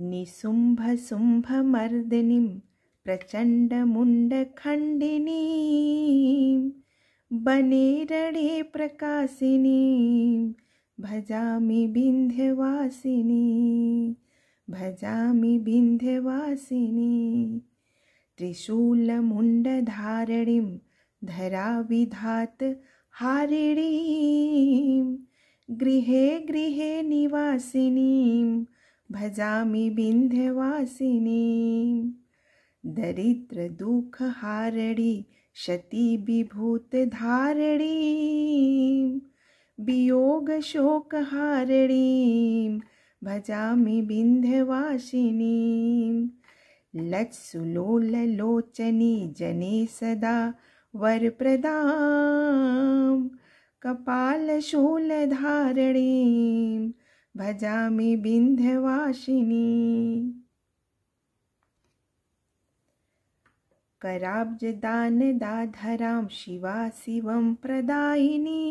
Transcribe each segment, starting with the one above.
निशुम्भशुम्भमर्दिनीं प्रचण्डमुण्डखण्डिनी बनेरडे प्रकाशिनीं भजामि बिन्ध्यवासिनी भजामि बिन्ध्यवासिनी त्रिशूलमुण्डधारिणीं हारिणीं। गृहे गृहे निवासिनीं बिंध्यवासिनी दरिद्र दुख भजामि विन्ध्यवासिनीं दरिद्रदुःखहारणि क्षतिविभूतधारणीं बिंध्यवासिनी लत्सु लोल लोचनी जने सदा वर वरप्रदां धारणी भजामि विन्ध्यवासिनी कराब्जदानदाधरां शिवा शिवं प्रदायिनी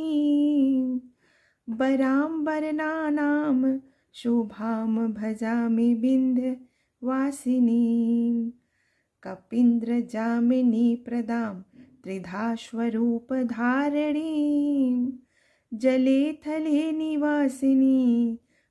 बरांबर वरनानां शोभां भजामि बिन्ध्यवासिनीं कपीन्द्रजामिनी प्रदां त्रिधास्वरूपधारिणीं जले निवासिनी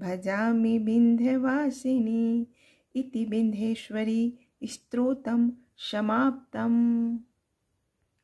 भजामि बिन्ध्यवासिनी इति बिन्ध्येश्वरी स्तोत्रं समाप्तम्